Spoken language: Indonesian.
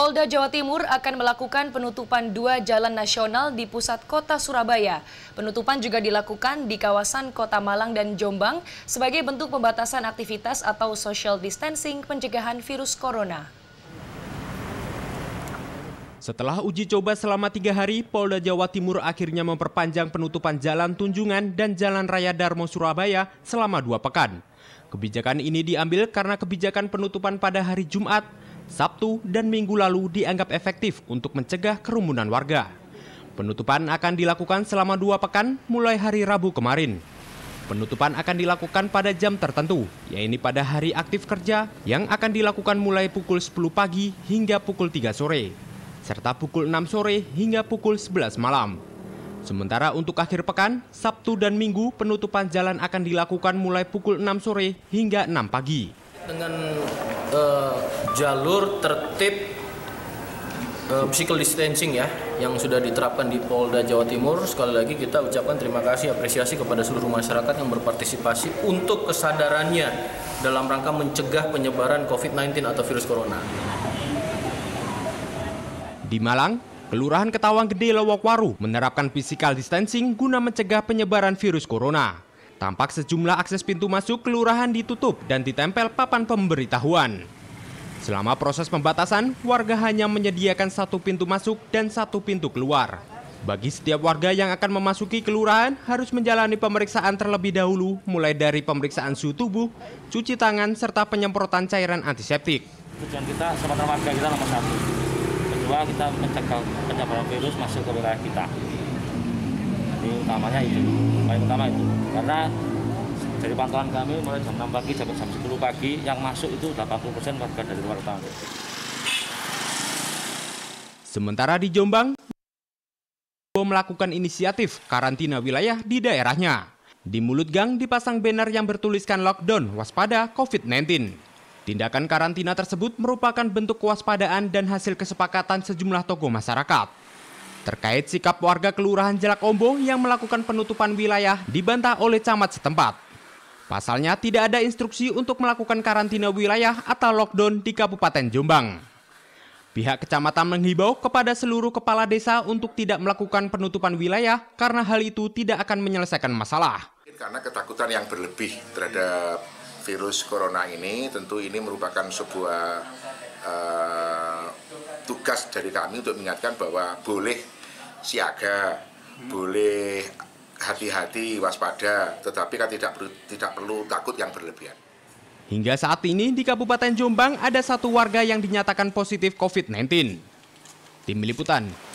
Polda Jawa Timur akan melakukan penutupan dua jalan nasional di pusat kota Surabaya. Penutupan juga dilakukan di kawasan Kota Malang dan Jombang sebagai bentuk pembatasan aktivitas atau social distancing pencegahan virus corona. Setelah uji coba selama tiga hari, Polda Jawa Timur akhirnya memperpanjang penutupan jalan Tunjungan dan Jalan Raya Darmo Surabaya selama dua pekan. Kebijakan ini diambil karena kebijakan penutupan pada hari Jumat Sabtu dan Minggu lalu dianggap efektif untuk mencegah kerumunan warga. Penutupan akan dilakukan selama dua pekan mulai hari Rabu kemarin. Penutupan akan dilakukan pada jam tertentu, yaitu pada hari aktif kerja yang akan dilakukan mulai pukul 10 pagi hingga pukul 3 sore, serta pukul 6 sore hingga pukul 11 malam. Sementara untuk akhir pekan, Sabtu dan Minggu penutupan jalan akan dilakukan mulai pukul 6 sore hingga 6 pagi. Dengan uh jalur tertib uh, physical distancing ya yang sudah diterapkan di Polda Jawa Timur. Sekali lagi kita ucapkan terima kasih apresiasi kepada seluruh masyarakat yang berpartisipasi untuk kesadarannya dalam rangka mencegah penyebaran COVID-19 atau virus corona. Di Malang, Kelurahan Ketawang Gede Lowokwaru menerapkan physical distancing guna mencegah penyebaran virus corona. Tampak sejumlah akses pintu masuk kelurahan ditutup dan ditempel papan pemberitahuan. Selama proses pembatasan, warga hanya menyediakan satu pintu masuk dan satu pintu keluar. Bagi setiap warga yang akan memasuki kelurahan harus menjalani pemeriksaan terlebih dahulu mulai dari pemeriksaan suhu tubuh, cuci tangan, serta penyemprotan cairan antiseptik. Tujuan kita sementara warga kita nomor satu. Kedua kita mencegah penyebaran virus masuk ke wilayah kita. Jadi utamanya itu, paling utama itu. Karena dari pantauan kami mulai jam 6 pagi sampai jam 10 pagi yang masuk itu 80% warga dari luar kota. Sementara di Jombang, melakukan inisiatif karantina wilayah di daerahnya. Di mulut gang dipasang banner yang bertuliskan lockdown waspada COVID-19. Tindakan karantina tersebut merupakan bentuk kewaspadaan dan hasil kesepakatan sejumlah tokoh masyarakat. Terkait sikap warga Kelurahan Jelak Ombo yang melakukan penutupan wilayah dibantah oleh camat setempat. Pasalnya tidak ada instruksi untuk melakukan karantina wilayah atau lockdown di Kabupaten Jombang. Pihak kecamatan menghimbau kepada seluruh kepala desa untuk tidak melakukan penutupan wilayah karena hal itu tidak akan menyelesaikan masalah. Karena ketakutan yang berlebih terhadap virus corona ini tentu ini merupakan sebuah uh, tugas dari kami untuk mengingatkan bahwa boleh siaga, boleh hati-hati, waspada, tetapi kan tidak perlu, tidak perlu takut yang berlebihan. Hingga saat ini di Kabupaten Jombang ada satu warga yang dinyatakan positif COVID-19. Tim Liputan,